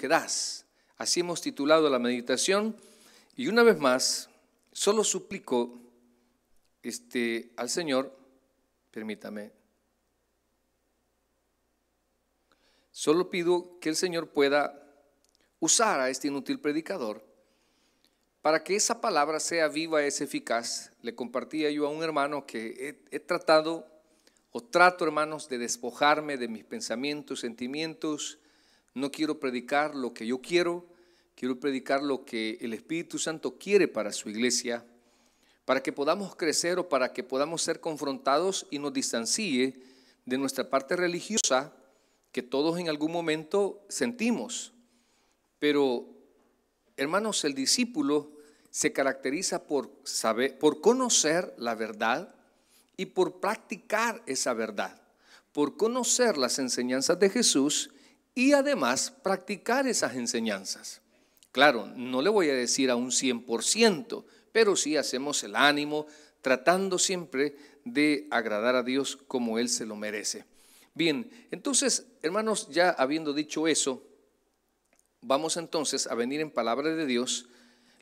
que das. Así hemos titulado la meditación. Y una vez más, solo suplico este, al Señor, permítame, solo pido que el Señor pueda usar a este inútil predicador para que esa palabra sea viva, es eficaz. Le compartía yo a un hermano que he, he tratado o trato, hermanos, de despojarme de mis pensamientos, sentimientos, no quiero predicar lo que yo quiero, quiero predicar lo que el Espíritu Santo quiere para su iglesia, para que podamos crecer o para que podamos ser confrontados y nos distancie de nuestra parte religiosa que todos en algún momento sentimos. Pero, hermanos, el discípulo se caracteriza por saber, por conocer la verdad y por practicar esa verdad, por conocer las enseñanzas de Jesús y además practicar esas enseñanzas. Claro, no le voy a decir a un 100%, pero sí hacemos el ánimo tratando siempre de agradar a Dios como Él se lo merece. Bien, entonces, hermanos, ya habiendo dicho eso, vamos entonces a venir en palabra de Dios,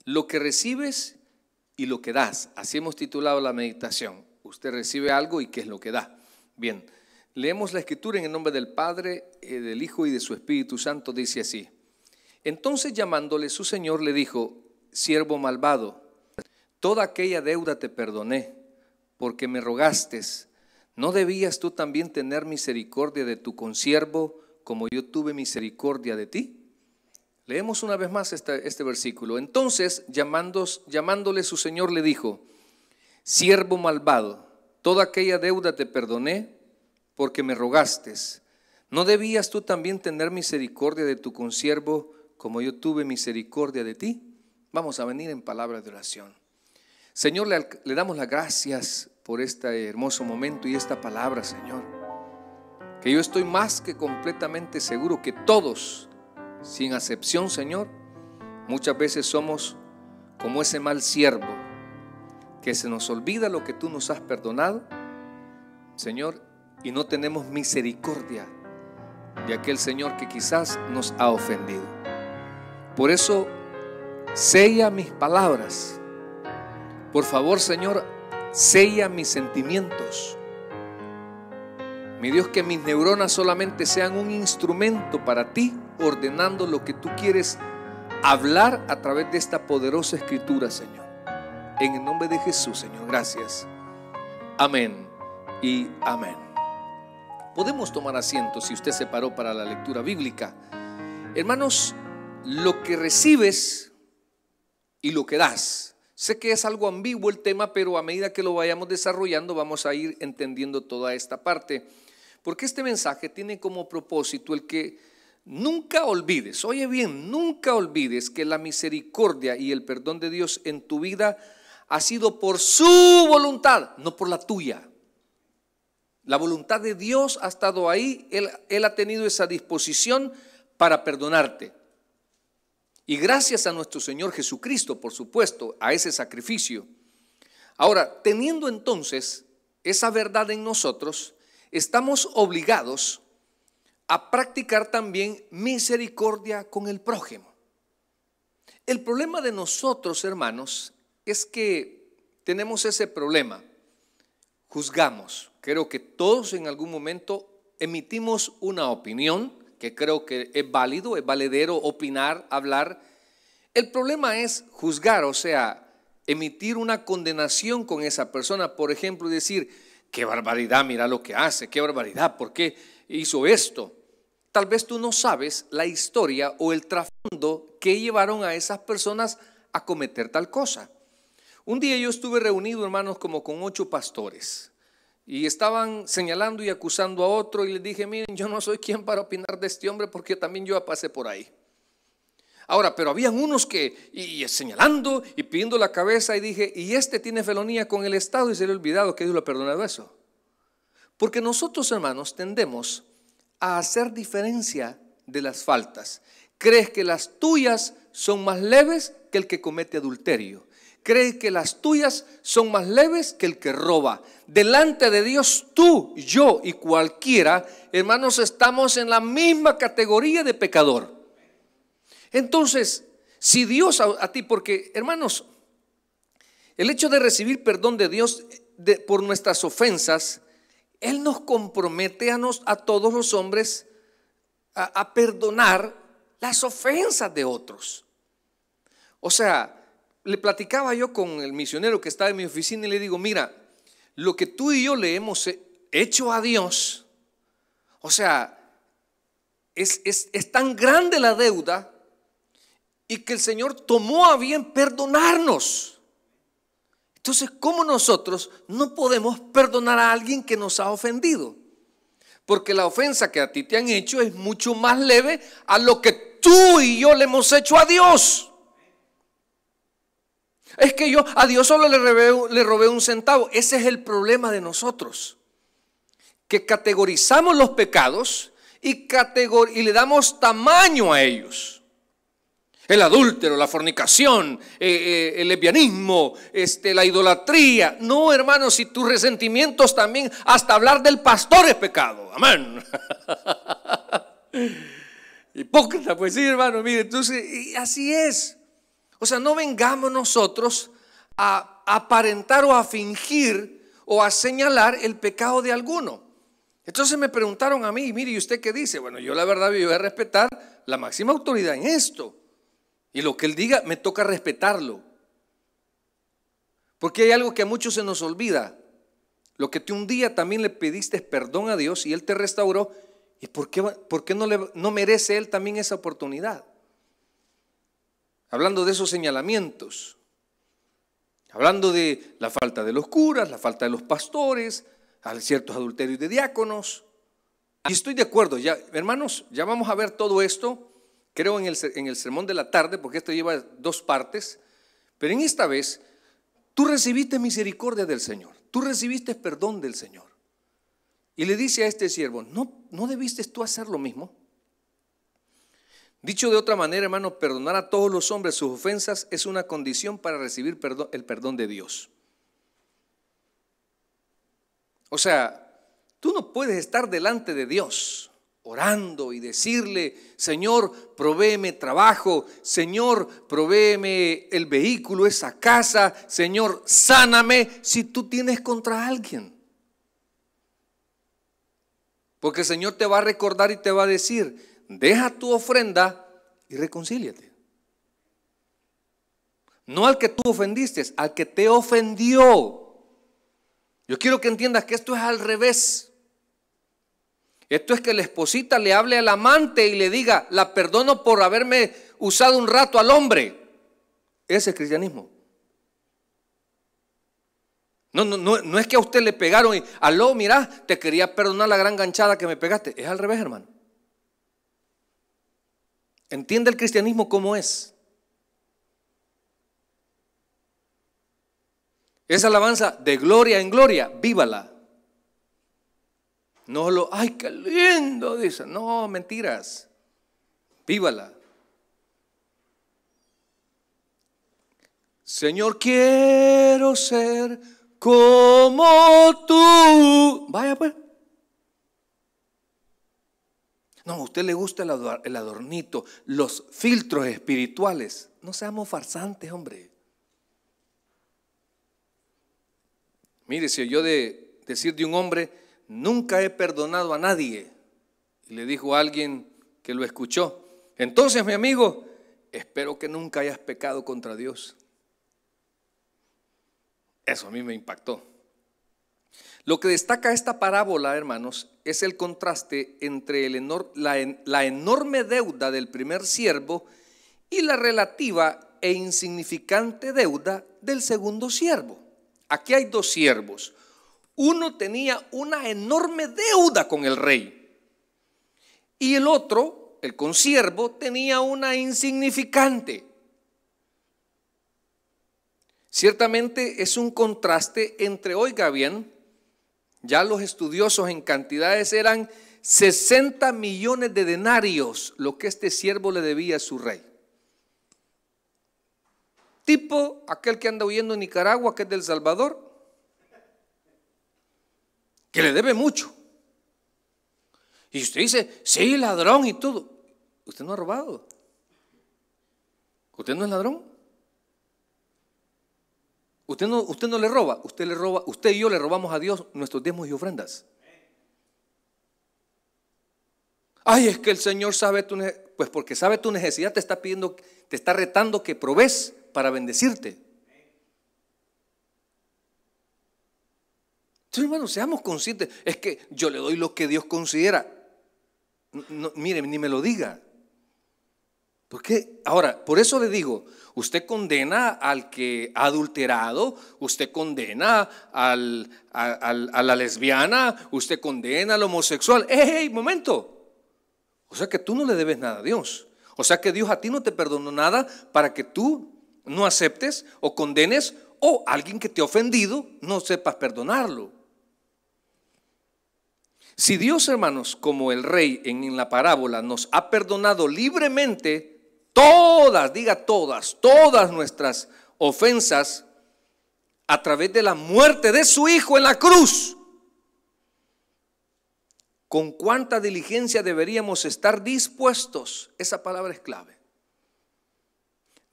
lo que recibes y lo que das. Así hemos titulado la meditación. Usted recibe algo y qué es lo que da. Bien, Leemos la escritura en el nombre del Padre, eh, del Hijo y de su Espíritu Santo, dice así. Entonces llamándole su Señor le dijo, siervo malvado, toda aquella deuda te perdoné, porque me rogaste, ¿no debías tú también tener misericordia de tu consiervo como yo tuve misericordia de ti? Leemos una vez más este versículo. Entonces, llamándole su Señor, le dijo, siervo malvado, toda aquella deuda te perdoné porque me rogaste. ¿No debías tú también tener misericordia de tu consiervo como yo tuve misericordia de ti? Vamos a venir en palabras de oración. Señor, le, le, damos las gracias por este hermoso momento y esta palabra, Señor. Que yo estoy más que completamente seguro que todos, sin acepción, Señor, muchas veces somos como ese mal siervo, que se nos olvida lo que tú nos has perdonado, Señor, y no tenemos misericordia de aquel Señor que quizás nos ha ofendido. Por eso, sella mis palabras. Por favor, Señor, sella mis sentimientos. Mi Dios, que mis neuronas solamente sean un instrumento para ti, ordenando lo que tú quieres hablar a través de esta poderosa escritura, Señor. En el nombre de Jesús, Señor, gracias. Amén y amén. Podemos tomar asiento si usted se paró para la lectura bíblica. Hermanos, lo que recibes y lo que das. Sé que es algo ambiguo el tema, pero a medida que lo vayamos desarrollando vamos a ir entendiendo toda esta parte. Porque este mensaje tiene como propósito el que nunca olvides, oye bien, nunca olvides que la misericordia y el perdón de Dios en tu vida ha sido por su voluntad, no por la tuya. La voluntad de Dios ha estado ahí, Él, ha tenido esa disposición para perdonarte. Y gracias a nuestro Señor Jesucristo, por supuesto, a ese sacrificio. Ahora, teniendo entonces esa verdad en nosotros, estamos obligados a practicar también misericordia con el prójimo. El problema de nosotros, hermanos, es que tenemos ese problema juzgamos. Creo que todos en algún momento emitimos una opinión que creo que es válido, es valedero opinar, hablar. El problema es juzgar, o sea, emitir una condenación con esa persona, por ejemplo, decir, qué barbaridad, mira lo que hace, qué barbaridad, ¿por qué hizo esto? Tal vez tú no sabes la historia o el trasfondo que llevaron a esas personas a cometer tal cosa. Un día yo estuve reunido, hermanos, como con ocho pastores. Y estaban señalando y acusando a otro y les dije, miren, yo no soy quien para opinar de este hombre porque también yo pasé por ahí. Ahora, pero habían unos que, y, señalando y pidiendo la cabeza y dije, y este tiene felonía con el Estado y se le ha olvidado que Dios lo ha perdonado eso. Porque nosotros, hermanos, tendemos a hacer diferencia de las faltas. Crees que las tuyas son más leves que el que comete adulterio Cree que las tuyas son más leves que el que roba. Delante de Dios, tú, yo y cualquiera, hermanos, estamos en la misma categoría de pecador. Entonces, si Dios a, ti, porque hermanos, el hecho de recibir perdón de Dios por nuestras ofensas, Él nos compromete a, a todos los hombres a perdonar las ofensas de otros. O sea, le platicaba yo con el misionero que estaba en mi oficina y le digo, mira, lo que tú y yo le hemos hecho a Dios, o sea, es, es tan grande la deuda y que el Señor tomó a bien perdonarnos. Entonces, ¿cómo nosotros no podemos perdonar a alguien que nos ha ofendido? Porque la ofensa que a ti te han hecho es mucho más leve a lo que tú y yo le hemos hecho a Dios es que yo a Dios solo le robé, un centavo. Ese es el problema de nosotros, que categorizamos los pecados y, le damos tamaño a ellos. El adúltero, la fornicación, eh, eh, el lesbianismo, este, la idolatría. No, hermanos, si tus resentimientos también, hasta hablar del pastor es pecado. Amén. Hipócrita, pues sí, hermano, mire, entonces, así es. O sea, no vengamos nosotros a aparentar o a fingir o a señalar el pecado de alguno. Entonces me preguntaron a mí, mire, ¿y usted qué dice? Bueno, yo la verdad voy a respetar la máxima autoridad en esto. Y lo que él diga, me toca respetarlo. Porque hay algo que a muchos se nos olvida. Lo que tú un día también le pediste perdón a Dios y Él te restauró. ¿Y por qué, por qué no, le, no merece Él también esa oportunidad? hablando de esos señalamientos, hablando de la falta de los curas, la falta de los pastores, a ciertos adulterios de diáconos. Y estoy de acuerdo, ya, hermanos, ya vamos a ver todo esto, creo en el, en el sermón de la tarde, porque esto lleva dos partes, pero en esta vez tú recibiste misericordia del Señor, tú recibiste perdón del Señor. Y le dice a este siervo, ¿no, no debiste tú hacer lo mismo? Dicho de otra manera, hermano, perdonar a todos los hombres sus ofensas es una condición para recibir el perdón de Dios. O sea, tú no puedes estar delante de Dios orando y decirle, Señor, provéeme trabajo, Señor, provéeme el vehículo, esa casa, Señor, sáname si tú tienes contra alguien. Porque el Señor te va a recordar y te va a decir, deja tu ofrenda y reconcíliate. No al que tú ofendiste, al que te ofendió. Yo quiero que entiendas que esto es al revés. Esto es que la esposita le hable al amante y le diga, la perdono por haberme usado un rato al hombre. Ese es cristianismo. No, no, no, no es que a usted le pegaron y, aló, mira, te quería perdonar la gran ganchada que me pegaste. Es al revés, hermano. Entiende el cristianismo como es. Esa alabanza de gloria en gloria, vívala. No lo, ay, qué lindo, dice. No, mentiras. Vívala. Señor, quiero ser como tú. Vaya pues. No, a usted le gusta el adornito, los filtros espirituales. No seamos farsantes, hombre. Mire, si yo de decir de un hombre, nunca he perdonado a nadie, y le dijo a alguien que lo escuchó, entonces mi amigo, espero que nunca hayas pecado contra Dios. Eso a mí me impactó. Lo que destaca esta parábola, hermanos, es el contraste entre la, la enorme deuda del primer siervo y la relativa e insignificante deuda del segundo siervo. Aquí hay dos siervos. Uno tenía una enorme deuda con el rey y el otro, el consiervo, tenía una insignificante. Ciertamente es un contraste entre, oiga bien, ya los estudiosos en cantidades eran 60 millones de denarios lo que este siervo le debía a su rey. Tipo aquel que anda huyendo en Nicaragua, que es del Salvador, que le debe mucho. Y usted dice, sí, ladrón y todo. Usted no ha robado. Usted no es ladrón. Usted no, usted no le roba, usted le roba, usted y yo le robamos a Dios nuestros diezmos y ofrendas. Ay, es que el Señor sabe tu necesidad. Pues porque sabe tu necesidad, te está pidiendo, te está retando que provees para bendecirte. Entonces, hermano, seamos conscientes. Es que yo le doy lo que Dios considera. No, mire, ni me lo diga. Porque ahora, por eso le digo, usted condena al que ha adulterado, usted condena a, a, la lesbiana, usted condena al homosexual. ¡Ey, momento! O sea que tú no le debes nada a Dios. O sea que Dios a ti no te perdonó nada para que tú no aceptes o condenes o alguien que te ha ofendido no sepas perdonarlo. Si Dios, hermanos, como el rey en la parábola, nos ha perdonado libremente, todas, diga todas, todas nuestras ofensas a través de la muerte de su Hijo en la cruz. ¿Con cuánta diligencia deberíamos estar dispuestos? Esa palabra es clave.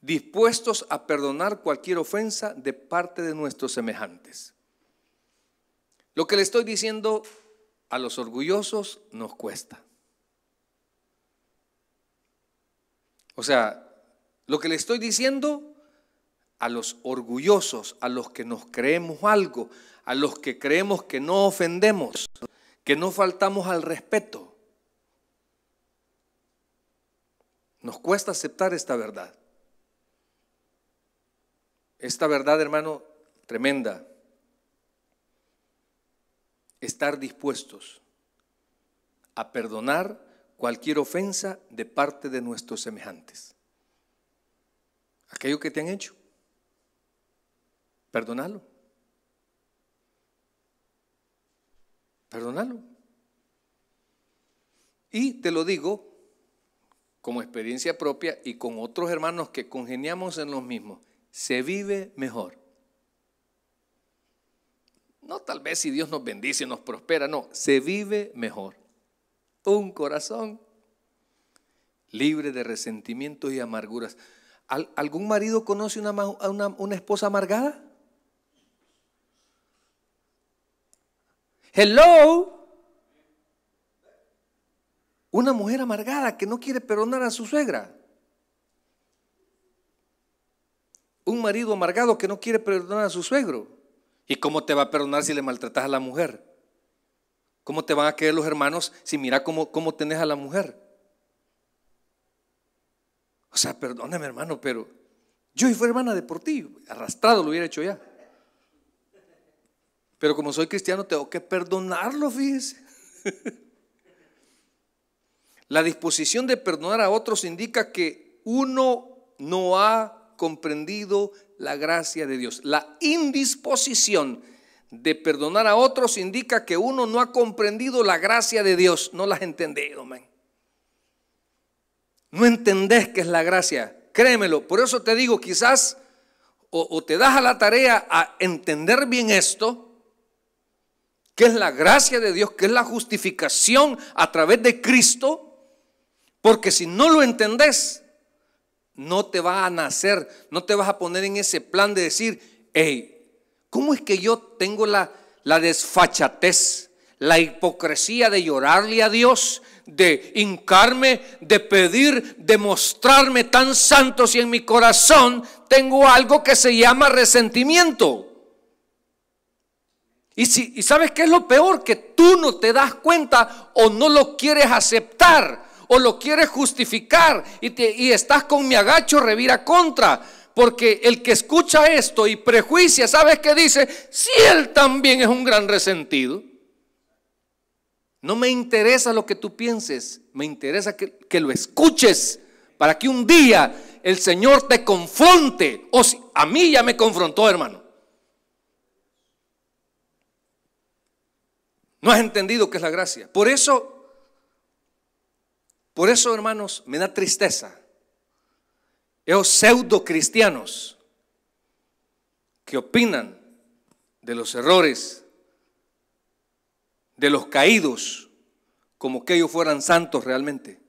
Dispuestos a perdonar cualquier ofensa de parte de nuestros semejantes. Lo que le estoy diciendo a los orgullosos nos cuesta. O sea, lo que le estoy diciendo a los orgullosos, a los que nos creemos algo, a los que creemos que no ofendemos, que no faltamos al respeto. Nos cuesta aceptar esta verdad. Esta verdad, hermano, tremenda. Estar dispuestos a perdonar cualquier ofensa de parte de nuestros semejantes. Aquello que te han hecho, perdonalo. Perdonalo. Y te lo digo como experiencia propia y con otros hermanos que congeniamos en los mismos, se vive mejor. No tal vez si Dios nos bendice, y nos prospera, no, se vive mejor un corazón libre de resentimientos y amarguras. ¿Algún marido conoce una, una esposa amargada? Hello. Una mujer amargada que no quiere perdonar a su suegra. Un marido amargado que no quiere perdonar a su suegro. ¿Y cómo te va a perdonar si le maltratas a la mujer? ¿Cómo te van a querer los hermanos si mira cómo, cómo tenés a la mujer? O sea, perdóneme hermano, pero yo fue hermana de por ti, arrastrado lo hubiera hecho ya. Pero como soy cristiano tengo que perdonarlo, fíjese. La disposición de perdonar a otros indica que uno no ha comprendido la gracia de Dios. La indisposición de perdonar a otros indica que uno no ha comprendido la gracia de Dios. No la has entendido, No entendés que es la gracia. Créemelo. Por eso te digo, quizás o, te das a la tarea a entender bien esto, que es la gracia de Dios, que es la justificación a través de Cristo, porque si no lo entendés, no te va a nacer, no te vas a poner en ese plan de decir, hey, ¿Cómo es que yo tengo la, la desfachatez, la hipocresía de llorarle a Dios, de hincarme, de pedir, de mostrarme tan santo si en mi corazón tengo algo que se llama resentimiento? Y, si, sabes qué es lo peor, que tú no te das cuenta o no lo quieres aceptar o lo quieres justificar y, te, y estás con mi agacho revira contra porque el que escucha esto y prejuicia, ¿sabes qué dice? Si él también es un gran resentido. No me interesa lo que tú pienses, me interesa que, lo escuches para que un día el Señor te confronte. O si, a mí ya me confrontó, hermano. No has entendido qué es la gracia. Por eso, por eso, hermanos, me da tristeza esos pseudo cristianos que opinan de los errores de los caídos como que ellos fueran santos realmente.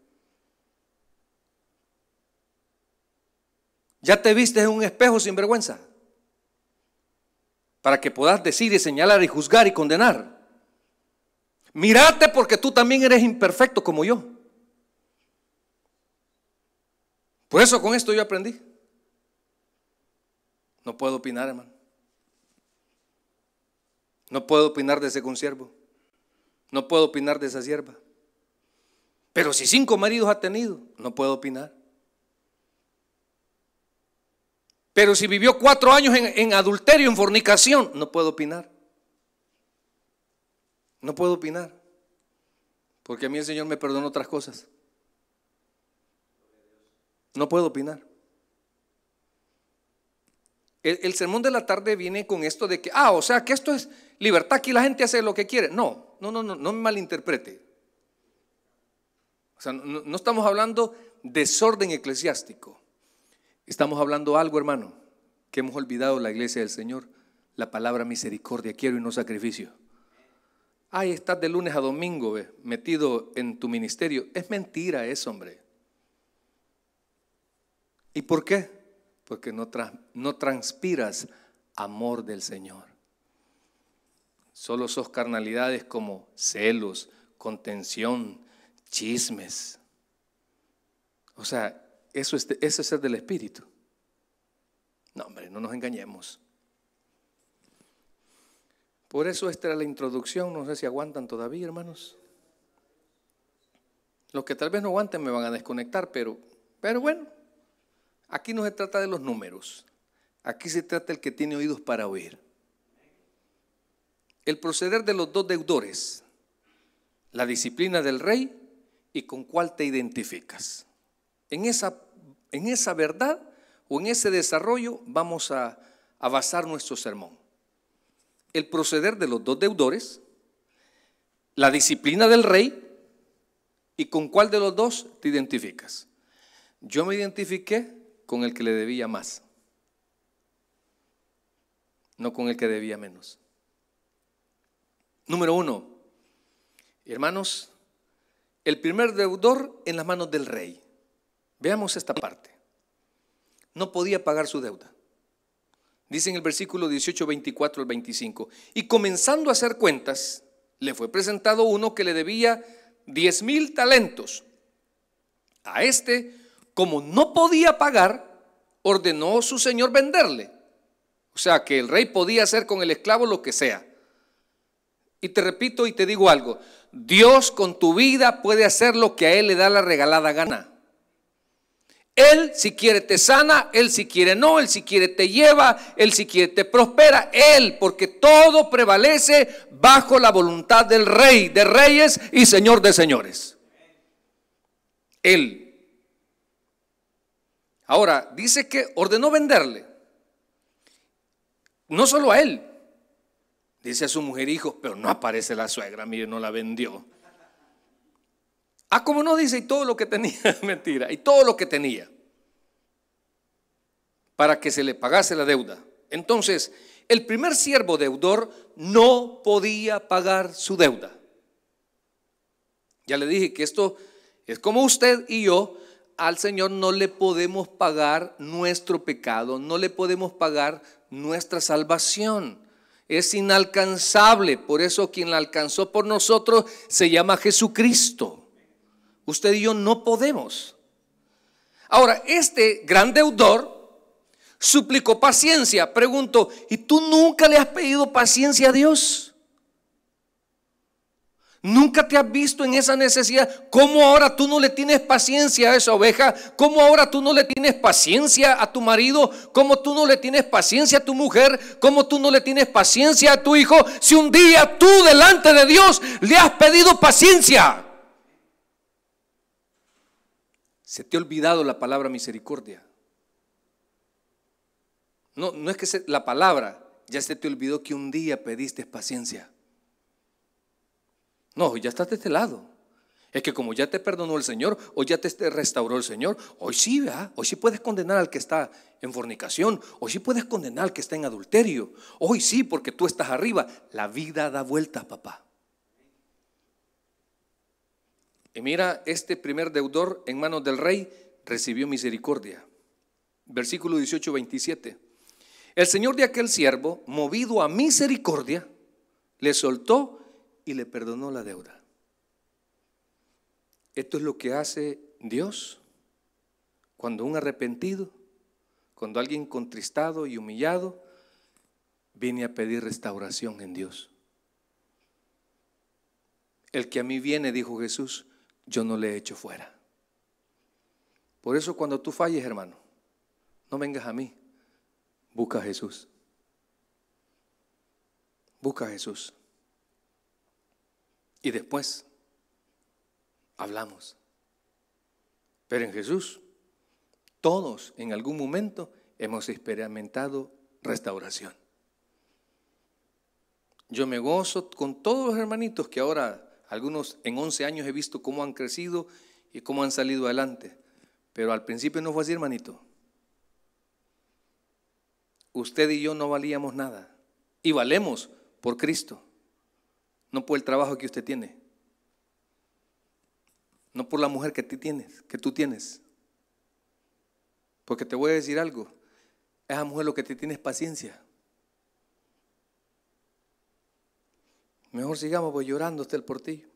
Ya te viste en un espejo sin vergüenza para que puedas decir y señalar y juzgar y condenar. Mírate porque tú también eres imperfecto como yo. Por eso con esto yo aprendí. No puedo opinar, hermano. No puedo opinar de ese consiervo. No puedo opinar de esa sierva. Pero si cinco maridos ha tenido, no puedo opinar. Pero si vivió cuatro años en, adulterio, en fornicación, no puedo opinar. No puedo opinar. Porque a mí el Señor me perdonó otras cosas. No puedo opinar. El, sermón de la tarde viene con esto de que, ah, o sea, que esto es libertad, aquí la gente hace lo que quiere. No, no, no, no, no me malinterprete. O sea, no, estamos hablando desorden eclesiástico. Estamos hablando algo, hermano, que hemos olvidado la iglesia del Señor, la palabra misericordia, quiero y no sacrificio. Ay, estás de lunes a domingo metido en tu ministerio. Es mentira eso, hombre. ¿Y por qué? Porque no, transpiras amor del Señor. Solo sos carnalidades como celos, contención, chismes. O sea, eso es, ser del Espíritu. No, hombre, no nos engañemos. Por eso esta era la introducción. No sé si aguantan todavía, hermanos. Los que tal vez no aguanten me van a desconectar, pero, pero bueno, Aquí no se trata de los números. Aquí se trata el que tiene oídos para oír. El proceder de los dos deudores, la disciplina del rey y con cuál te identificas. En esa, en esa verdad o en ese desarrollo vamos a, a basar nuestro sermón. El proceder de los dos deudores, la disciplina del rey y con cuál de los dos te identificas. Yo me identifiqué con el que le debía más, no con el que debía menos. Número uno, hermanos, el primer deudor en las manos del rey. Veamos esta parte. No podía pagar su deuda. Dice en el versículo 18, 24 al 25. Y comenzando a hacer cuentas, le fue presentado uno que le debía diez mil talentos. A este como no podía pagar, ordenó su señor venderle. O sea, que el rey podía hacer con el esclavo lo que sea. Y te repito y te digo algo, Dios con tu vida puede hacer lo que a Él le da la regalada gana. Él si quiere te sana, Él si quiere no, Él si quiere te lleva, Él si quiere te prospera, Él, porque todo prevalece bajo la voluntad del Rey de Reyes y Señor de Señores. Él. Ahora, dice que ordenó venderle. No solo a él. Dice a su mujer hijo, pero no aparece la suegra, mire, no la vendió. Ah, como no dice, y todo lo que tenía, mentira, y todo lo que tenía, para que se le pagase la deuda. Entonces, el primer siervo deudor no podía pagar su deuda. Ya le dije que esto es como usted y yo al Señor no le podemos pagar nuestro pecado, no le podemos pagar nuestra salvación. Es inalcanzable, por eso quien la alcanzó por nosotros se llama Jesucristo. Usted y yo no podemos. Ahora, este gran deudor suplicó paciencia. Pregunto, ¿y tú nunca le has pedido paciencia a Dios? Nunca te has visto en esa necesidad. ¿Cómo ahora tú no le tienes paciencia a esa oveja? ¿Cómo ahora tú no le tienes paciencia a tu marido? ¿Cómo tú no le tienes paciencia a tu mujer? ¿Cómo tú no le tienes paciencia a tu hijo? Si un día tú delante de Dios le has pedido paciencia. Se te ha olvidado la palabra misericordia. No, no es que la palabra, ya se te olvidó que un día pediste paciencia. No, hoy ya estás de este lado. Es que como ya te perdonó el Señor, o ya te restauró el Señor, hoy sí, ¿verdad? Hoy sí puedes condenar al que está en fornicación, hoy sí puedes condenar al que está en adulterio, hoy sí, porque tú estás arriba. La vida da vuelta papá. Y mira, este primer deudor en manos del rey recibió misericordia. Versículo 18, 27. El Señor de aquel siervo, movido a misericordia, le soltó y le perdonó la deuda. Esto es lo que hace Dios cuando un arrepentido, cuando alguien contristado y humillado, viene a pedir restauración en Dios. El que a mí viene, dijo Jesús, yo no le he hecho fuera. Por eso cuando tú falles, hermano, no vengas a mí, busca a Jesús. Busca a Jesús. Y después hablamos. Pero en Jesús, todos en algún momento hemos experimentado restauración. Yo me gozo con todos los hermanitos que ahora, algunos en 11 años he visto cómo han crecido y cómo han salido adelante. Pero al principio no fue así, hermanito. Usted y yo no valíamos nada. Y valemos por Cristo no por el trabajo que usted tiene, no por la mujer que tú tienes, que tú tienes. Porque te voy a decir algo, esa mujer lo que te tiene es paciencia. Mejor sigamos voy pues, llorando hasta el ti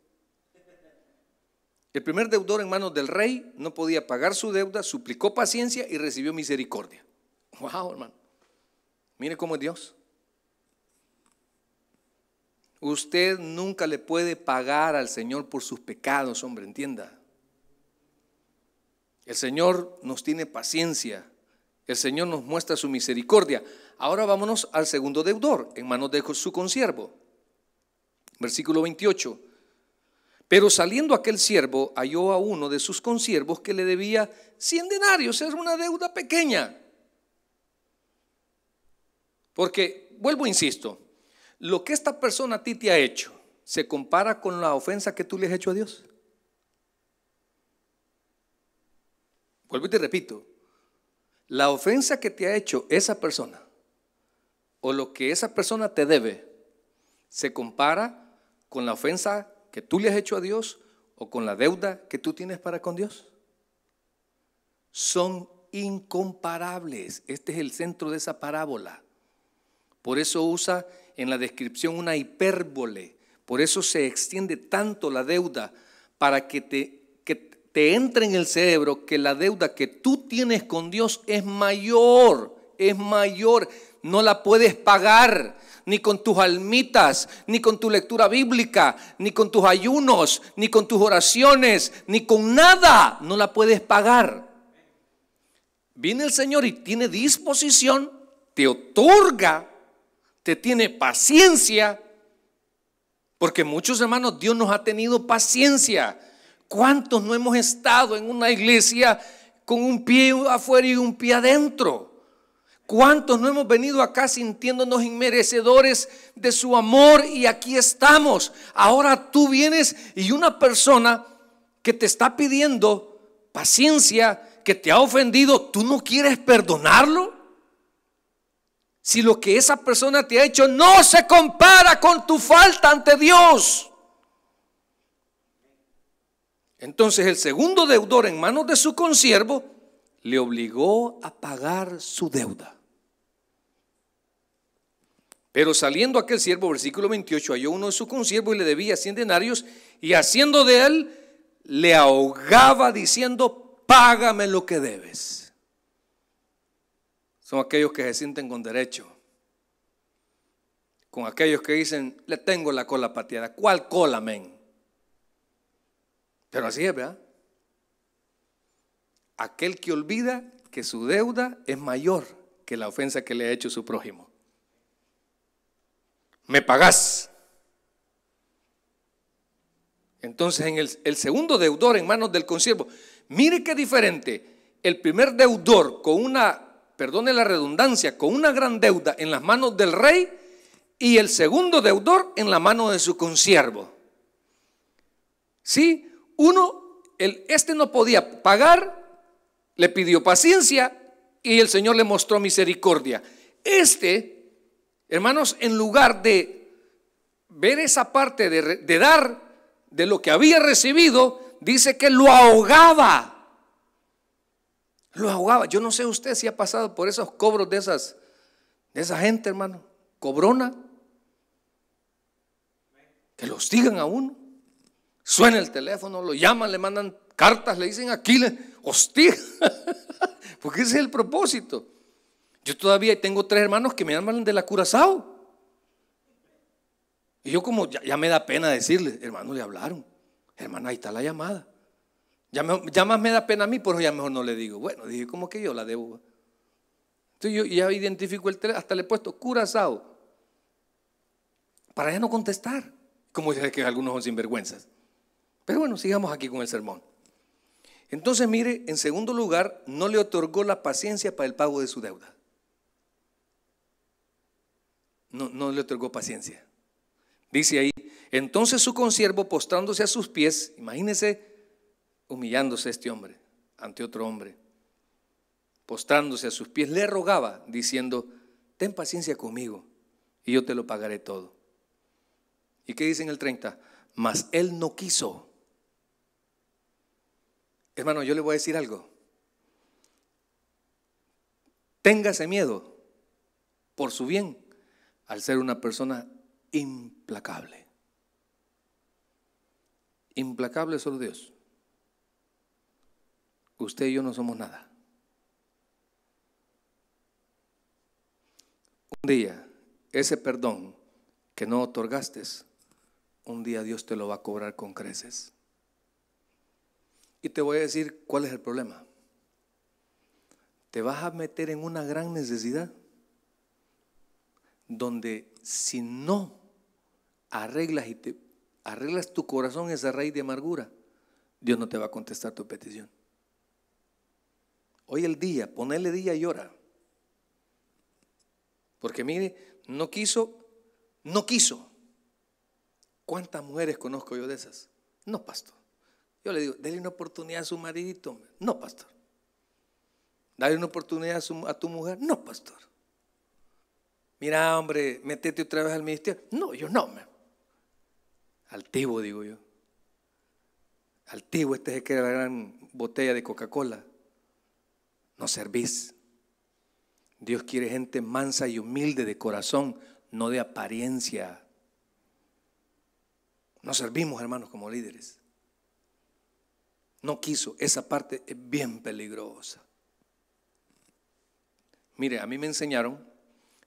El primer deudor en manos del rey no podía pagar su deuda, suplicó paciencia y recibió misericordia. Wow, hermano. Mire cómo es Dios. Usted nunca le puede pagar al Señor por sus pecados, hombre, entienda. El Señor nos tiene paciencia. El Señor nos muestra su misericordia. Ahora vámonos al segundo deudor, en manos de su consiervo. Versículo 28. Pero saliendo aquel siervo, halló a uno de sus consiervos que le debía 100 denarios. Es una deuda pequeña. Porque, vuelvo, e insisto, lo que esta persona a ti te ha hecho se compara con la ofensa que tú le has hecho a Dios. Vuelvo y te repito, la ofensa que te ha hecho esa persona o lo que esa persona te debe se compara con la ofensa que tú le has hecho a Dios o con la deuda que tú tienes para con Dios. Son incomparables. Este es el centro de esa parábola. Por eso usa en la descripción una hipérbole. Por eso se extiende tanto la deuda para que te, que te entre en el cerebro que la deuda que tú tienes con Dios es mayor, es mayor. No la puedes pagar ni con tus almitas, ni con tu lectura bíblica, ni con tus ayunos, ni con tus oraciones, ni con nada. No la puedes pagar. Viene el Señor y tiene disposición, te otorga te tiene paciencia, porque muchos hermanos, Dios nos ha tenido paciencia. ¿Cuántos no hemos estado en una iglesia con un pie afuera y un pie adentro? ¿Cuántos no hemos venido acá sintiéndonos inmerecedores de su amor y aquí estamos? Ahora tú vienes y una persona que te está pidiendo paciencia, que te ha ofendido, ¿tú no quieres perdonarlo? si lo que esa persona te ha hecho no se compara con tu falta ante Dios. Entonces el segundo deudor en manos de su consiervo le obligó a pagar su deuda. Pero saliendo aquel siervo, versículo 28, halló uno de su consiervo y le debía 100 denarios y haciendo de él, le ahogaba diciendo, págame lo que debes son aquellos que se sienten con derecho, con aquellos que dicen, le tengo la cola pateada. ¿Cuál cola, men? Pero así es, ¿verdad? Aquel que olvida que su deuda es mayor que la ofensa que le ha hecho su prójimo. Me pagás. Entonces, en el, segundo deudor en manos del consiervo, mire qué diferente. El primer deudor con una perdone la redundancia, con una gran deuda en las manos del rey y el segundo deudor en la mano de su consiervo. ¿Sí? Uno, el, este no podía pagar, le pidió paciencia y el Señor le mostró misericordia. Este, hermanos, en lugar de ver esa parte de dar de lo que había recibido, dice que lo ahogaba. Lo ahogaba. Yo no sé usted si ha pasado por esos cobros de esas, de esa gente, hermano. Cobrona. Que los hostigan a uno. Suena el teléfono, lo llaman, le mandan cartas, le dicen aquí, le hostiga. Porque ese es el propósito. Yo todavía tengo tres hermanos que me llaman de la Curazao. Y yo como ya, ya me da pena decirle, hermano, le hablaron. Hermano, ahí está la llamada. Ya, más me da pena a mí, por eso ya mejor no le digo. Bueno, dije, ¿cómo que yo la debo? Entonces yo ya identifico el teléfono, hasta le he puesto curazao. Para ya no contestar. Como dice que algunos son sinvergüenzas. Pero bueno, sigamos aquí con el sermón. Entonces, mire, en segundo lugar, no le otorgó la paciencia para el pago de su deuda. No, no le otorgó paciencia. Dice ahí, entonces su consiervo postrándose a sus pies, imagínese humillándose este hombre ante otro hombre, postrándose a sus pies, le rogaba diciendo, ten paciencia conmigo y yo te lo pagaré todo. ¿Y qué dice en el 30? Mas él no quiso. Hermano, yo le voy a decir algo. Téngase miedo por su bien al ser una persona implacable. Implacable solo Dios usted y yo no somos nada. Un día, ese perdón que no otorgaste, un día Dios te lo va a cobrar con creces. Y te voy a decir cuál es el problema. Te vas a meter en una gran necesidad donde si no arreglas y te arreglas tu corazón esa raíz de amargura, Dios no te va a contestar tu petición. Hoy el día, ponerle día y hora. Porque mire, no quiso, no quiso. ¿Cuántas mujeres conozco yo de esas? No, pastor. Yo le digo, dale una oportunidad a su maridito. No, pastor. Dale una oportunidad a, tu mujer. No, pastor. Mira, hombre, métete otra vez al ministerio. No, yo no. me. Altivo, digo yo. Altivo, este es que era la gran botella de Coca-Cola no servís. Dios quiere gente mansa y humilde de corazón, no de apariencia. No servimos, hermanos, como líderes. No quiso. Esa parte es bien peligrosa. Mire, a mí me enseñaron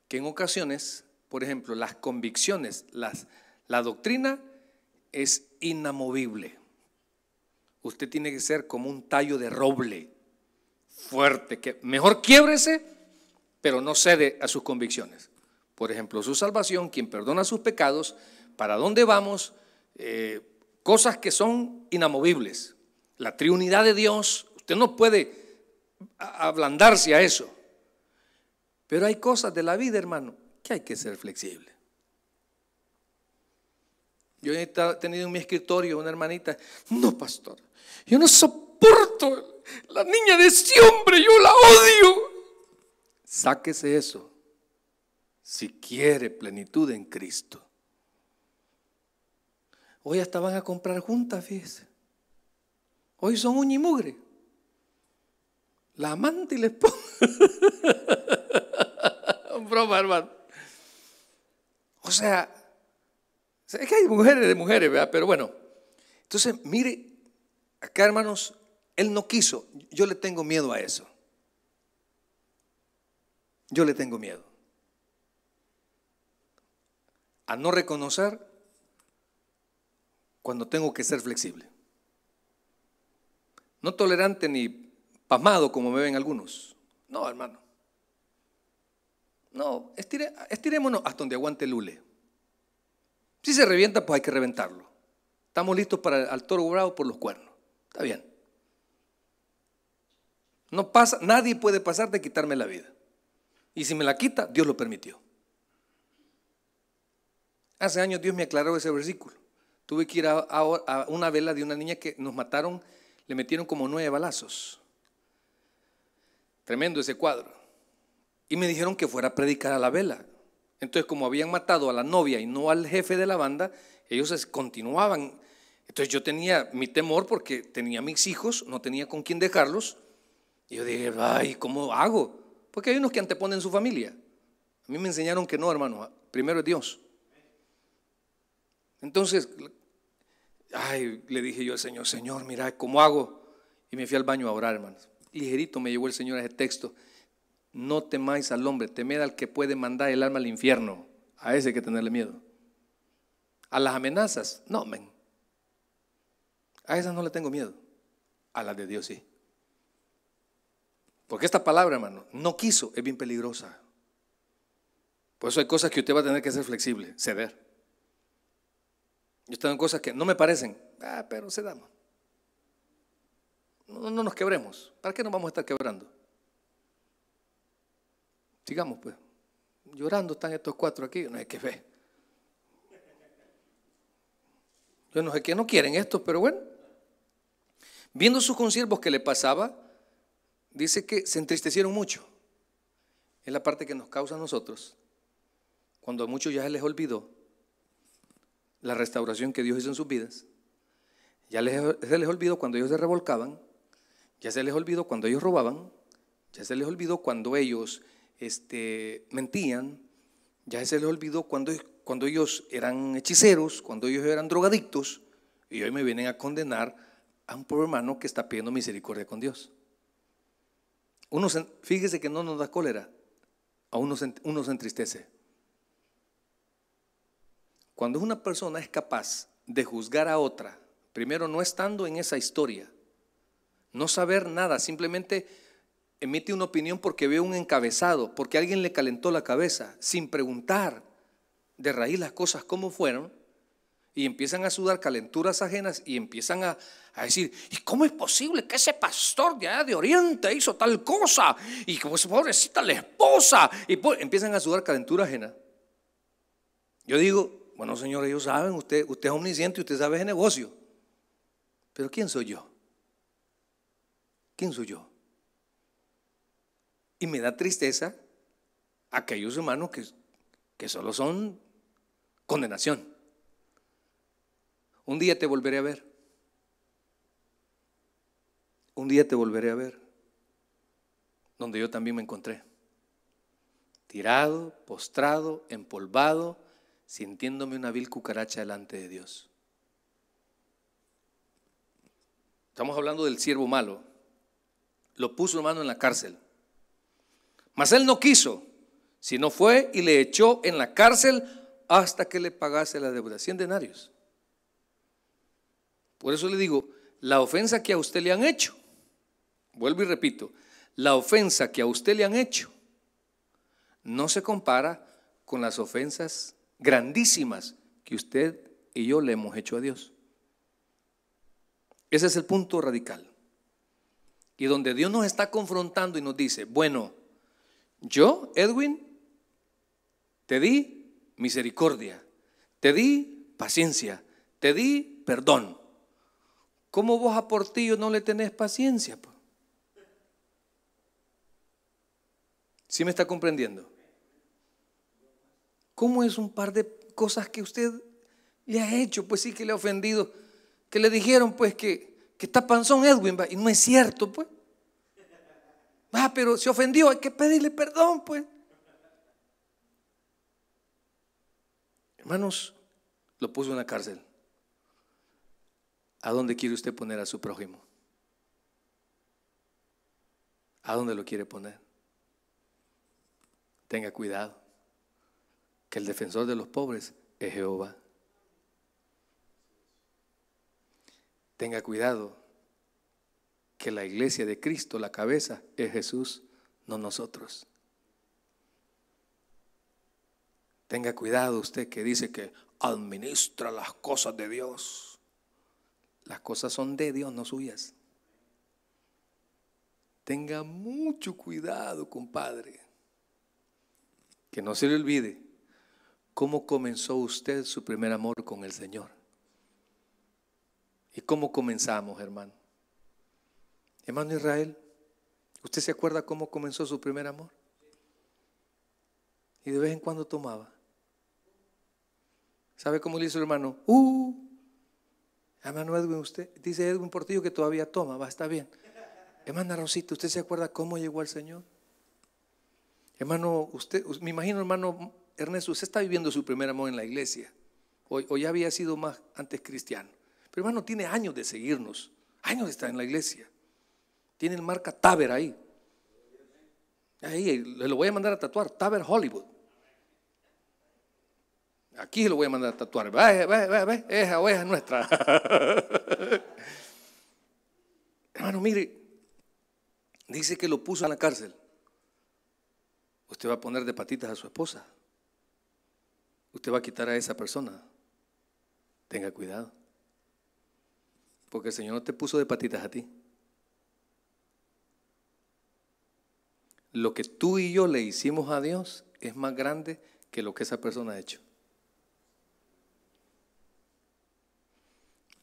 que en ocasiones, por ejemplo, las convicciones, las, la doctrina es inamovible. Usted tiene que ser como un tallo de roble fuerte, que mejor quiebrese, pero no cede a sus convicciones. Por ejemplo, su salvación, quien perdona sus pecados, para dónde vamos, eh, cosas que son inamovibles. La triunidad de Dios, usted no puede ablandarse a eso. Pero hay cosas de la vida, hermano, que hay que ser flexible. Yo he tenido en mi escritorio una hermanita, no, pastor, yo no soporto la niña de ese hombre, yo la odio. Sáquese eso si quiere plenitud en Cristo. Hoy hasta van a comprar juntas, fíjese. Hoy son un y mugre. La amante y la esposa. Broma, hermano. O sea, es que hay mujeres de mujeres, ¿verdad? Pero bueno. Entonces, mire, acá, hermanos, él no quiso. Yo le tengo miedo a eso. Yo le tengo miedo. A no reconocer cuando tengo que ser flexible. No tolerante ni pasmado como me ven algunos. No, hermano. No, estire, hasta donde aguante el hule. Si se revienta, pues hay que reventarlo. Estamos listos para el toro bravo por los cuernos. Está bien. No pasa, nadie puede pasar de quitarme la vida. Y si me la quita, Dios lo permitió. Hace años Dios me aclaró ese versículo. Tuve que ir a, a una vela de una niña que nos mataron, le metieron como nueve balazos. Tremendo ese cuadro. Y me dijeron que fuera a predicar a la vela. Entonces, como habían matado a la novia y no al jefe de la banda, ellos continuaban. Entonces yo tenía mi temor porque tenía mis hijos, no tenía con quién dejarlos. Y yo dije, ay, ¿cómo hago? Porque hay unos que anteponen su familia. A mí me enseñaron que no, hermano, primero es Dios. Entonces, ay, le dije yo al Señor, Señor, mira, ¿cómo hago? Y me fui al baño a orar, hermano. Ligerito me llevó el Señor a ese texto. No temáis al hombre, temed al que puede mandar el alma al infierno. A ese hay que tenerle miedo. A las amenazas, no, men. A esas no le tengo miedo. A las de Dios sí. Porque esta palabra, hermano, no quiso, es bien peligrosa. Por eso hay cosas que usted va a tener que ser flexible, ceder. Yo tengo cosas que no me parecen, ah, pero cedamos. No, no nos quebremos. ¿Para qué nos vamos a estar quebrando? Sigamos, pues. Llorando están estos cuatro aquí, no hay que ver. Yo no sé qué no quieren estos, pero bueno. Viendo sus conciervos que le pasaba, dice que se entristecieron mucho. Es la parte que nos causa a nosotros, cuando a muchos ya se les olvidó la restauración que Dios hizo en sus vidas, ya se les olvidó cuando ellos se revolcaban, ya se les olvidó cuando ellos robaban, ya se les olvidó cuando ellos este, mentían, ya se les olvidó cuando, cuando ellos eran hechiceros, cuando ellos eran drogadictos, y hoy me vienen a condenar a un pobre hermano que está pidiendo misericordia con Dios. Uno se, fíjese que no nos da cólera, a uno se, entristece. Cuando una persona es capaz de juzgar a otra, primero no estando en esa historia, no saber nada, simplemente emite una opinión porque ve un encabezado, porque alguien le calentó la cabeza, sin preguntar de raíz las cosas como fueron, y empiezan a sudar calenturas ajenas y empiezan a, decir, ¿y cómo es posible que ese pastor de allá de Oriente hizo tal cosa? Y como ese pues, pobrecita la esposa, y pues, empiezan a sudar calentura ajena. Yo digo, bueno señores ellos saben, usted, usted es omnisciente y usted sabe ese negocio. Pero ¿quién soy yo? ¿Quién soy yo? Y me da tristeza aquellos hermanos que, que solo son condenación. Un día te volveré a ver. Un día te volveré a ver. Donde yo también me encontré. Tirado, postrado, empolvado, sintiéndome una vil cucaracha delante de Dios. Estamos hablando del siervo malo. Lo puso mano en la cárcel. Mas él no quiso, sino fue y le echó en la cárcel hasta que le pagase la deuda. 100 denarios. Por eso le digo, la ofensa que a usted le han hecho, vuelvo y repito, la ofensa que a usted le han hecho no se compara con las ofensas grandísimas que usted y yo le hemos hecho a Dios. Ese es el punto radical. Y donde Dios nos está confrontando y nos dice, bueno, yo, Edwin, te di misericordia, te di paciencia, te di perdón. ¿Cómo vos a Portillo no le tenés paciencia? ¿Sí me está comprendiendo? ¿Cómo es un par de cosas que usted le ha hecho? Pues sí que le ha ofendido, que le dijeron pues que, está panzón Edwin, ¿va? y no es cierto pues. Ah, pero se ofendió, hay que pedirle perdón pues. Hermanos, lo puso en la cárcel. ¿A dónde quiere usted poner a su prójimo? ¿A dónde lo quiere poner? Tenga cuidado, que el defensor de los pobres es Jehová. Tenga cuidado, que la iglesia de Cristo, la cabeza, es Jesús, no nosotros. Tenga cuidado usted que dice que administra las cosas de Dios. Las cosas son de Dios, no suyas. Tenga mucho cuidado, compadre. Que no se le olvide cómo comenzó usted su primer amor con el Señor. ¿Y cómo comenzamos, hermano? Hermano Israel, ¿usted se acuerda cómo comenzó su primer amor? Y de vez en cuando tomaba. ¿Sabe cómo le hizo el hermano? ¡Uh! Hermano Edwin, usted dice Edwin Portillo que todavía toma, va, está bien. Hermana Rosita, ¿usted se acuerda cómo llegó al Señor? Hermano, usted, me imagino, hermano Ernesto, usted está viviendo su primer amor en la iglesia. O, ya había sido más antes cristiano. Pero hermano, tiene años de seguirnos, años de estar en la iglesia. Tiene el marca Taber ahí. Ahí, le lo voy a mandar a tatuar, Taber Hollywood. Aquí lo voy a mandar a tatuar. Ve, ve, ve, esa es nuestra. Hermano, mire, dice que lo puso en la cárcel. Usted va a poner de patitas a su esposa. Usted va a quitar a esa persona. Tenga cuidado. Porque el Señor no te puso de patitas a ti. Lo que tú y yo le hicimos a Dios es más grande que lo que esa persona ha hecho.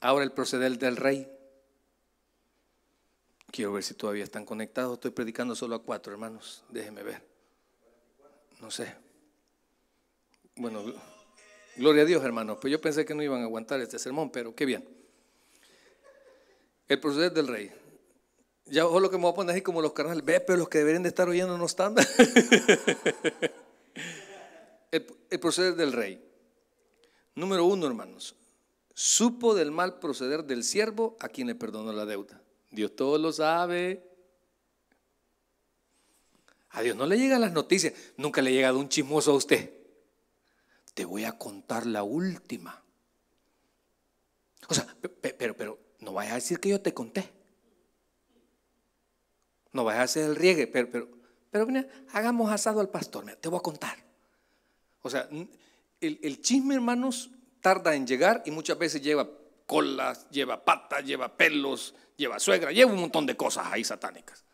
Ahora el proceder del rey. Quiero ver si todavía están conectados. Estoy predicando solo a cuatro, hermanos. Déjenme ver. No sé. Bueno, gloria a Dios, hermanos. Pues yo pensé que no iban a aguantar este sermón, pero qué bien. El proceder del rey. Ya ojo lo que me voy a poner así como los carnales. Ve, pero los que deberían de estar oyendo no están. el proceder del rey. Número uno, hermanos supo del mal proceder del siervo a quien le perdonó la deuda. Dios todo lo sabe. A Dios no le llegan las noticias. Nunca le ha llegado un chismoso a usted. Te voy a contar la última. O sea, pero, pero, no vayas a decir que yo te conté. No vayas a hacer el riegue, pero, pero, pero mira, hagamos asado al pastor. te voy a contar. O sea, el, el chisme, hermanos, tarda en llegar y muchas veces lleva colas, lleva patas, lleva pelos, lleva suegra, lleva un montón de cosas ahí satánicas.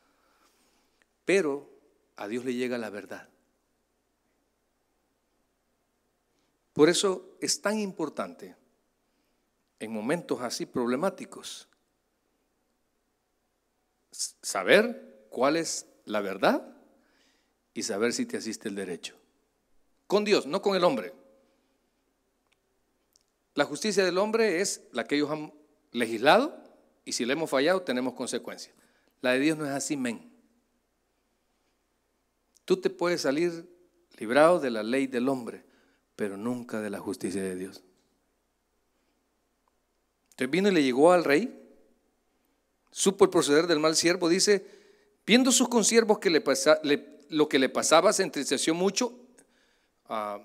Pero a Dios le llega la verdad. Por eso es tan importante en momentos así problemáticos saber cuál es la verdad y saber si te asiste el derecho. Con Dios, no con el hombre. La justicia del hombre es la que ellos han legislado y si le hemos fallado tenemos consecuencias. La de Dios no es así, men. Tú te puedes salir librado de la ley del hombre, pero nunca de la justicia de Dios. Entonces vino y le llegó al rey, supo el proceder del mal siervo, dice, viendo sus consiervos que le, lo que le pasaba, se entristeció mucho. Ah,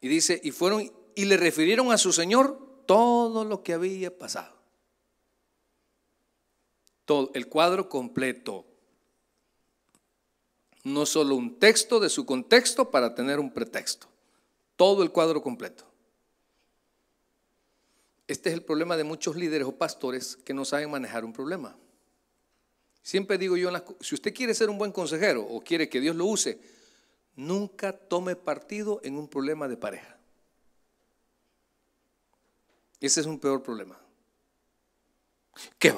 y dice, y fueron y le refirieron a su Señor todo lo que había pasado. Todo, el cuadro completo. No solo un texto de su contexto para tener un pretexto. Todo el cuadro completo. Este es el problema de muchos líderes o pastores que no saben manejar un problema. Siempre digo yo, si usted quiere ser un buen consejero o quiere que Dios lo use, nunca tome partido en un problema de pareja. Ese es un peor problema. Qué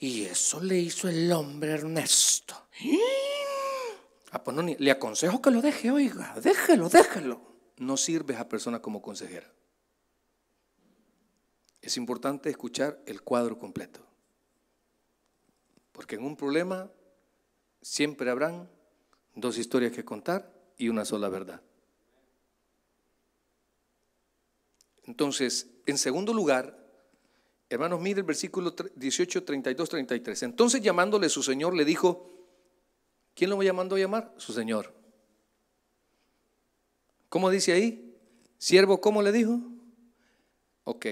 Y eso le hizo el hombre Ernesto. Ah, pues le aconsejo que lo deje, oiga, déjelo, déjelo. No sirves a persona como consejera. Es importante escuchar el cuadro completo. Porque en un problema siempre habrán dos historias que contar y una sola verdad. Entonces, en segundo lugar, hermanos, mire el versículo 18, 32, 33. Entonces llamándole su Señor le dijo, ¿quién lo va llamando a llamar? Su Señor. ¿Cómo dice ahí? ¿Siervo cómo le dijo? Ok,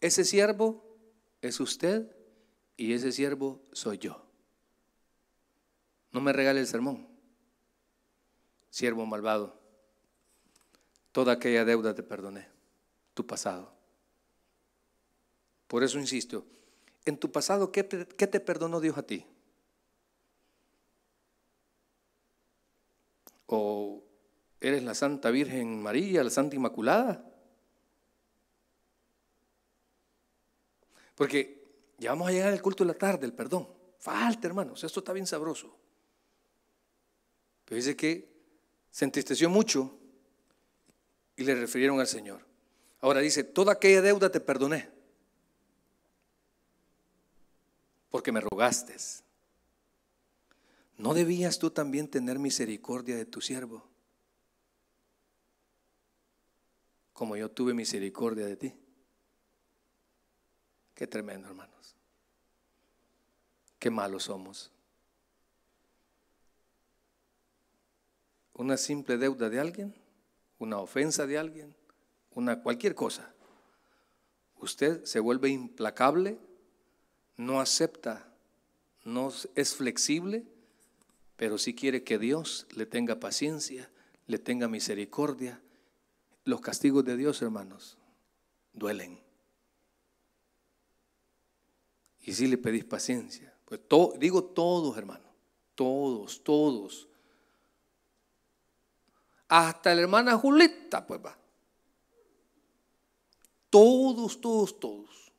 ese siervo es usted y ese siervo soy yo. No me regale el sermón, siervo malvado. Toda aquella deuda te perdoné tu pasado. Por eso insisto, en tu pasado, ¿qué, te perdonó Dios a ti? ¿O eres la Santa Virgen María, la Santa Inmaculada? Porque ya vamos a llegar al culto de la tarde, el perdón. Falta, hermanos, esto está bien sabroso. Pero dice que se entristeció mucho y le refirieron al Señor. Ahora dice, toda aquella deuda te perdoné, porque me rogaste. ¿No debías tú también tener misericordia de tu siervo? Como yo tuve misericordia de ti. Qué tremendo, hermanos. Qué malos somos. Una simple deuda de alguien, una ofensa de alguien, una cualquier cosa, usted se vuelve implacable, no acepta, no es flexible, pero si quiere que Dios le tenga paciencia, le tenga misericordia. Los castigos de Dios, hermanos, duelen. Y si le pedís paciencia, pues digo todos, hermanos, todos, todos. Hasta la hermana Julieta pues va. Todos, todos, todos.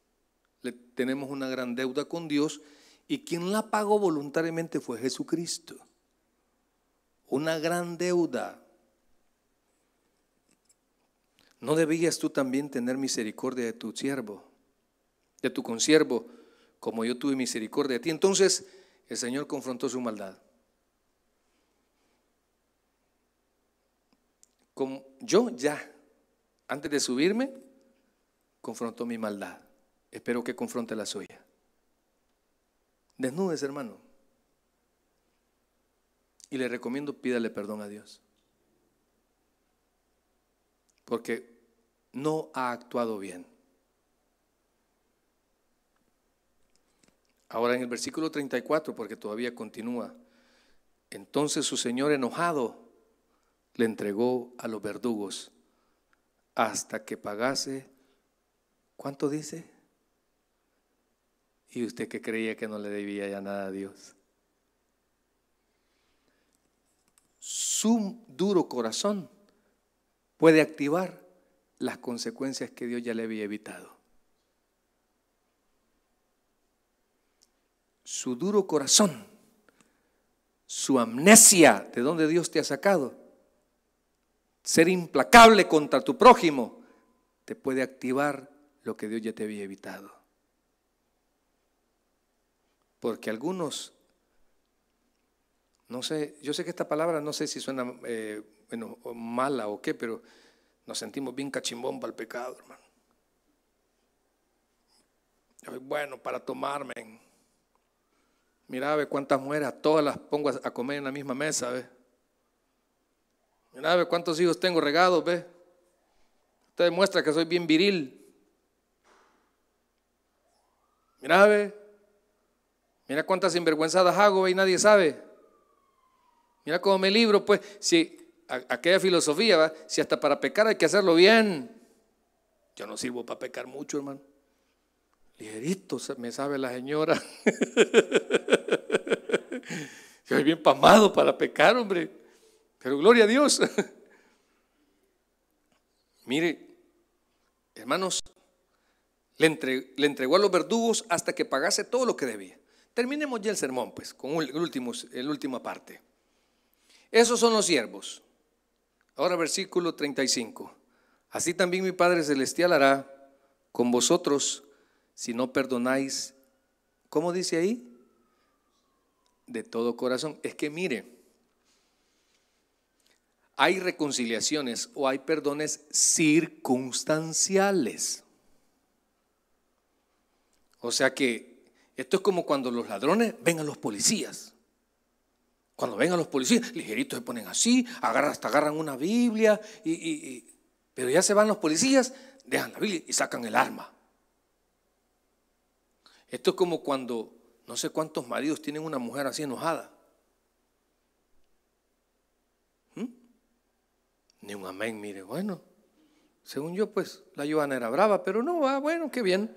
Le tenemos una gran deuda con Dios y quien la pagó voluntariamente fue Jesucristo. Una gran deuda. ¿No debías tú también tener misericordia de tu siervo, de tu consiervo, como yo tuve misericordia de ti? Entonces el Señor confrontó su maldad. Como yo ya, antes de subirme, confrontó mi maldad. Espero que confronte la suya. Desnudes, hermano. Y le recomiendo pídale perdón a Dios. Porque no ha actuado bien. Ahora en el versículo 34, porque todavía continúa. Entonces su señor enojado le entregó a los verdugos hasta que pagase ¿Cuánto dice? Y usted que creía que no le debía ya nada a Dios. Su duro corazón puede activar las consecuencias que Dios ya le había evitado. Su duro corazón, su amnesia de donde Dios te ha sacado, ser implacable contra tu prójimo, te puede activar que Dios ya te había evitado. Porque algunos, no sé, yo sé que esta palabra no sé si suena eh, bueno, mala o qué, pero nos sentimos bien cachimbomba al pecado, hermano. Bueno, para tomarme. Mira, ve cuántas mujeres, todas las pongo a comer en la misma mesa, ve. Mira, ve cuántos hijos tengo regados, ve. Usted demuestra que soy bien viril. Mira, ve. Mira cuántas sinvergüenzadas hago y nadie sabe. Mira cómo me libro, pues, si aquella filosofía, si hasta para pecar hay que hacerlo bien. Yo no sirvo para pecar mucho, hermano. Ligerito, me sabe la señora. Yo soy bien pamado para pecar, hombre. Pero gloria a Dios. Mire, hermanos, le, entregó a los verdugos hasta que pagase todo lo que debía. Terminemos ya el sermón, pues, con el último, la última parte. Esos son los siervos. Ahora versículo 35. Así también mi Padre Celestial hará con vosotros si no perdonáis, ¿cómo dice ahí? De todo corazón. Es que mire, hay reconciliaciones o hay perdones circunstanciales. O sea que esto es como cuando los ladrones ven a los policías. Cuando ven a los policías, ligeritos se ponen así, agarran, hasta agarran una Biblia, y, pero ya se van los policías, dejan la Biblia y sacan el arma. Esto es como cuando no sé cuántos maridos tienen una mujer así enojada. ¿Mm? Ni un amén, mire, bueno. Según yo, pues la Joana era brava, pero no, ah, bueno, qué bien.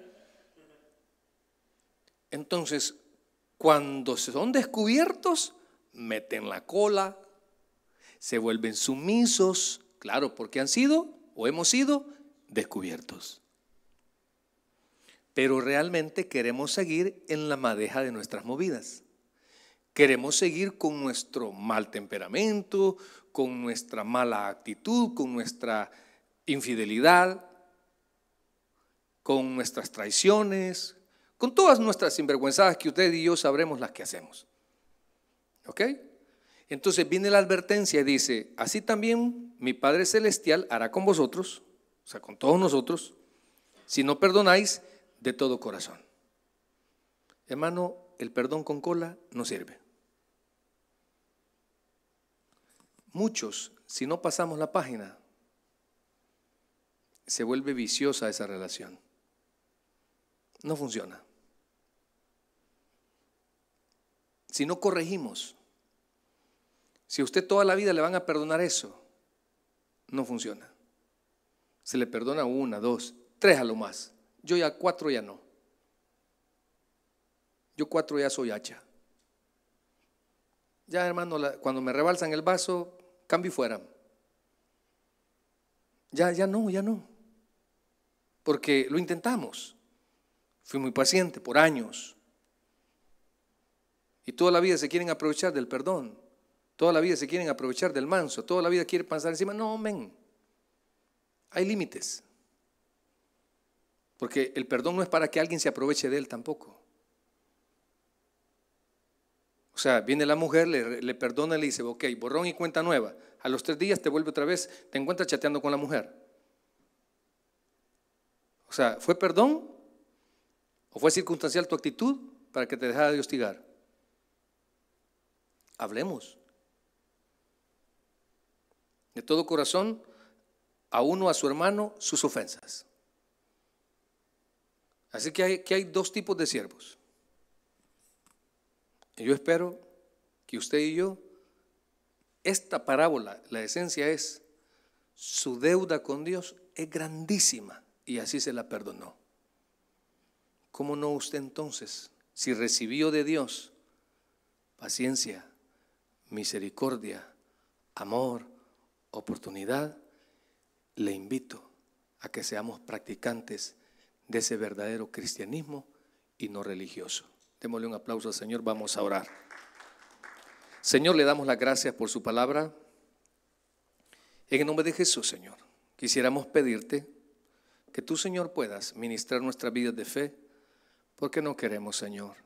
Entonces, cuando son descubiertos, meten la cola, se vuelven sumisos, claro, porque han sido o hemos sido descubiertos. Pero realmente queremos seguir en la madeja de nuestras movidas. Queremos seguir con nuestro mal temperamento, con nuestra mala actitud, con nuestra infidelidad, con nuestras traiciones, con todas nuestras sinvergüenzadas que usted y yo sabremos las que hacemos. ¿Ok? Entonces viene la advertencia y dice, así también mi Padre Celestial hará con vosotros, o sea, con todos nosotros, si no perdonáis de todo corazón. Hermano, el perdón con cola no sirve. Muchos, si no pasamos la página, se vuelve viciosa esa relación. No funciona. si no corregimos, si a usted toda la vida le van a perdonar eso, no funciona. Se le perdona una, dos, tres a lo más. Yo ya cuatro ya no. Yo cuatro ya soy hacha. Ya hermano, cuando me rebalsan el vaso, cambio y fuera. Ya, ya no, ya no. Porque lo intentamos. Fui muy paciente por años. Y toda la vida se quieren aprovechar del perdón. Toda la vida se quieren aprovechar del manso. Toda la vida quiere pasar encima. No, amén. Hay límites. Porque el perdón no es para que alguien se aproveche de él tampoco. O sea, viene la mujer, le, le perdona y le dice, ok, borrón y cuenta nueva. A los tres días te vuelve otra vez, te encuentras chateando con la mujer. O sea, ¿fue perdón? ¿O fue circunstancial tu actitud para que te dejara de hostigar? hablemos. De todo corazón, a uno, a su hermano, sus ofensas. Así que hay, que hay dos tipos de siervos. Y yo espero que usted y yo, esta parábola, la esencia es, su deuda con Dios es grandísima y así se la perdonó. ¿Cómo no usted entonces, si recibió de Dios paciencia, misericordia, amor, oportunidad, le invito a que seamos practicantes de ese verdadero cristianismo y no religioso. Démosle un aplauso al Señor, vamos a orar. Señor, le damos las gracias por su palabra. En el nombre de Jesús, Señor, quisiéramos pedirte que tú, Señor, puedas ministrar nuestra vida de fe, porque no queremos, Señor,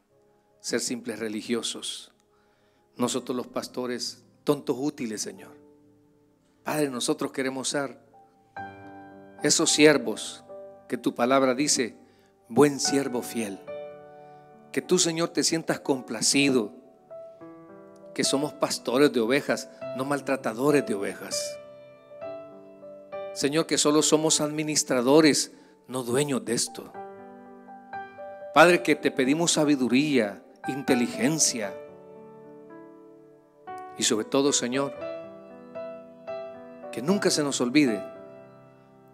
ser simples religiosos nosotros los pastores, tontos útiles, Señor. Padre, nosotros queremos ser esos siervos que tu palabra dice, buen siervo fiel. Que tú, Señor, te sientas complacido, que somos pastores de ovejas, no maltratadores de ovejas. Señor, que solo somos administradores, no dueños de esto. Padre, que te pedimos sabiduría, inteligencia, y sobre todo, Señor, que nunca se nos olvide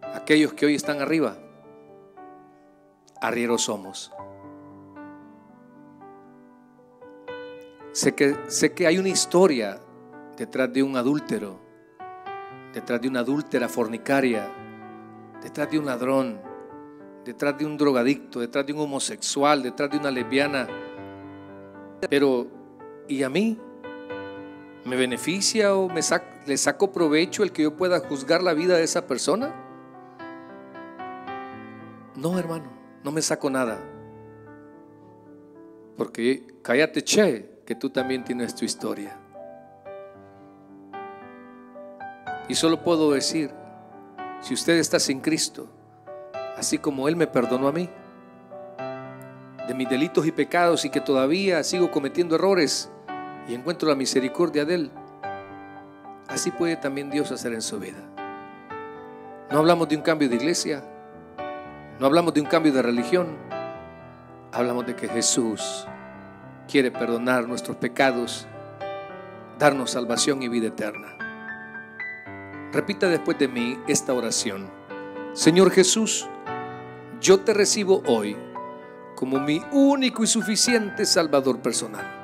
aquellos que hoy están arriba, arrieros somos. Sé que, sé que hay una historia detrás de un adúltero, detrás de una adúltera fornicaria, detrás de un ladrón, detrás de un drogadicto, detrás de un homosexual, detrás de una lesbiana. Pero, ¿y a mí? ¿Me beneficia o me le saco provecho el que yo pueda juzgar la vida de esa persona? No, hermano, no me saco nada. Porque cállate, che, que tú también tienes tu historia. Y solo puedo decir, si usted está sin Cristo, así como Él me perdonó a mí, de mis delitos y pecados y que todavía sigo cometiendo errores, y encuentro la misericordia de Él, así puede también Dios hacer en su vida. No hablamos de un cambio de iglesia, no hablamos de un cambio de religión, hablamos de que Jesús quiere perdonar nuestros pecados, darnos salvación y vida eterna. Repita después de mí esta oración. Señor Jesús, yo te recibo hoy como mi único y suficiente Salvador personal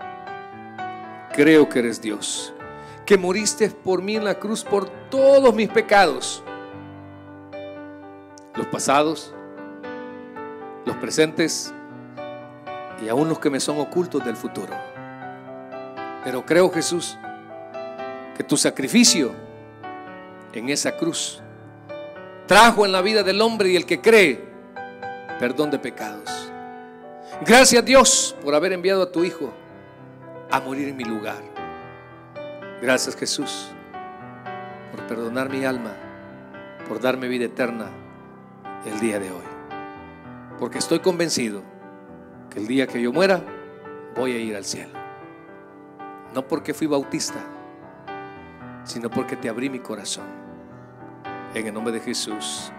creo que eres Dios, que moriste por mí en la cruz por todos mis pecados, los pasados, los presentes y aún los que me son ocultos del futuro. Pero creo, Jesús, que tu sacrificio en esa cruz trajo en la vida del hombre y el que cree perdón de pecados. Gracias Dios por haber enviado a tu Hijo a morir en mi lugar. Gracias Jesús por perdonar mi alma, por darme vida eterna el día de hoy. Porque estoy convencido que el día que yo muera voy a ir al cielo. No porque fui bautista, sino porque te abrí mi corazón. En el nombre de Jesús.